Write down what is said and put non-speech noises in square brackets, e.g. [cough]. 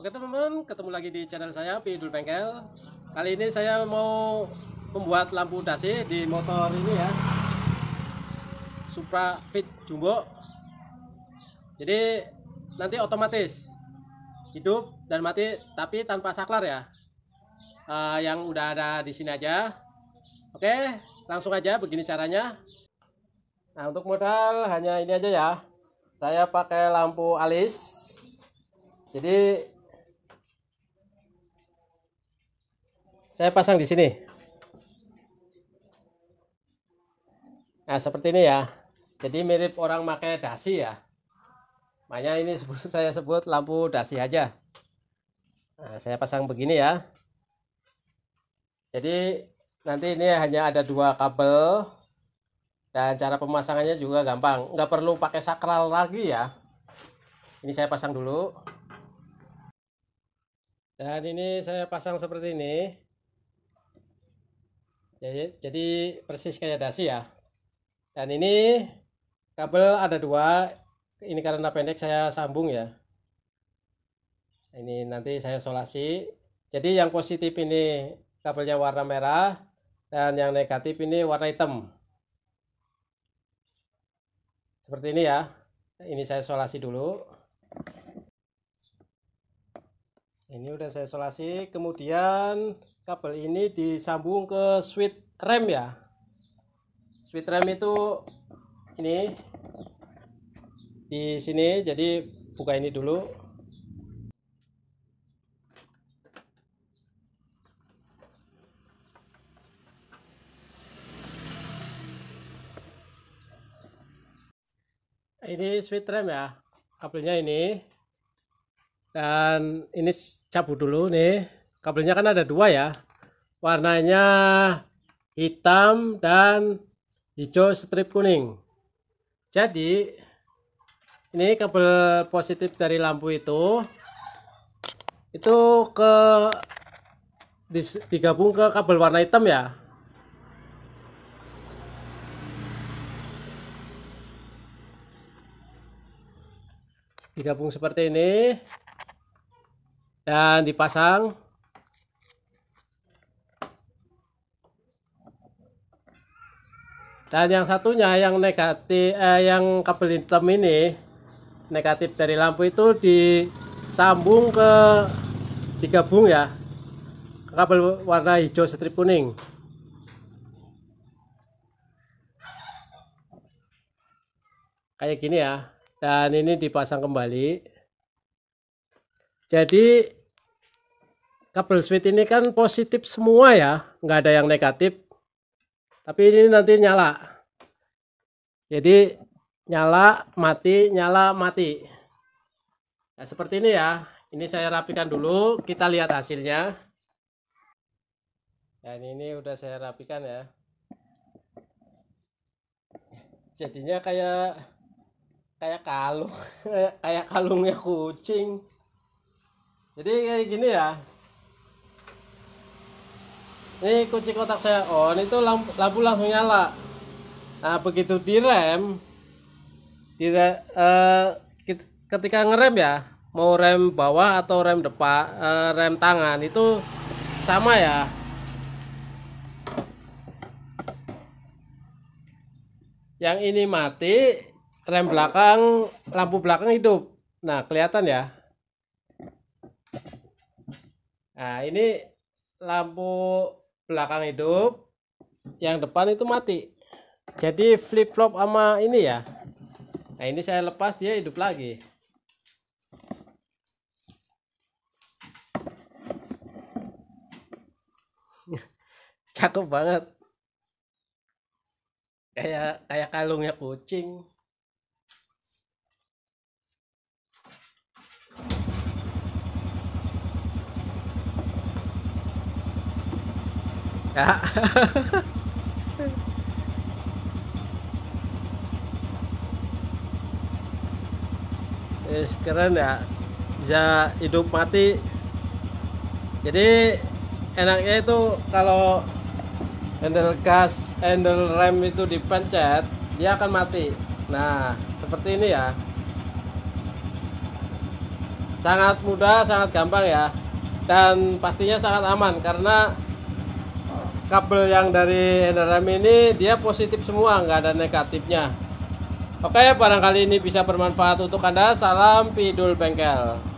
Oke teman-teman, ketemu lagi di channel saya Pidul Bengkel. Kali ini saya mau membuat lampu dasi di motor ini ya. Supra Fit Jumbo. Jadi nanti otomatis hidup dan mati tapi tanpa saklar ya. Uh, yang udah ada di sini aja. Oke, langsung aja begini caranya. Nah, untuk modal hanya ini aja ya. Saya pakai lampu alis. Jadi saya pasang di sini nah seperti ini ya jadi mirip orang pakai dasi ya makanya ini sebut, [laughs] saya sebut lampu dasi aja nah, saya pasang begini ya jadi nanti ini hanya ada dua kabel dan cara pemasangannya juga gampang nggak perlu pakai sakral lagi ya ini saya pasang dulu dan ini saya pasang seperti ini jadi, jadi persis kayak dasi ya dan ini kabel ada dua ini karena pendek saya sambung ya ini nanti saya solasi jadi yang positif ini kabelnya warna merah dan yang negatif ini warna hitam seperti ini ya ini saya solasi dulu ini udah saya isolasi kemudian kabel ini disambung ke switch rem ya switch rem itu ini di sini jadi buka ini dulu ini switch rem ya kabelnya ini dan ini cabut dulu nih kabelnya kan ada dua ya warnanya hitam dan hijau strip kuning jadi ini kabel positif dari lampu itu itu ke digabung ke kabel warna hitam ya digabung seperti ini dan dipasang dan yang satunya yang negatif eh, yang kabel hitam ini negatif dari lampu itu disambung ke digabung ya ke kabel warna hijau strip kuning kayak gini ya dan ini dipasang kembali jadi Kabel switch ini kan positif semua ya, nggak ada yang negatif. Tapi ini nanti nyala. Jadi nyala, mati, nyala, mati. Nah, seperti ini ya. Ini saya rapikan dulu, kita lihat hasilnya. Dan ini udah saya rapikan ya. Jadinya kayak kayak kalung, [laughs] kayak kalungnya kucing. Jadi kayak gini ya ini eh, kunci kotak saya on oh, itu lampu, lampu langsung nyala nah begitu direm dire, uh, ketika ngerem ya mau rem bawah atau rem depan uh, rem tangan itu sama ya yang ini mati rem belakang lampu belakang hidup nah kelihatan ya nah ini lampu belakang hidup yang depan itu mati jadi flip flop sama ini ya nah ini saya lepas dia hidup lagi [laughs] cakep banget kayak kayak kalungnya kucing Ya. [laughs] Eh, keren ya bisa hidup mati jadi enaknya itu kalau handle gas handle rem itu dipencet dia akan mati nah seperti ini ya sangat mudah sangat gampang ya dan pastinya sangat aman karena kabel yang dari NRM ini dia positif semua nggak ada negatifnya oke barangkali ini bisa bermanfaat untuk anda salam pidul bengkel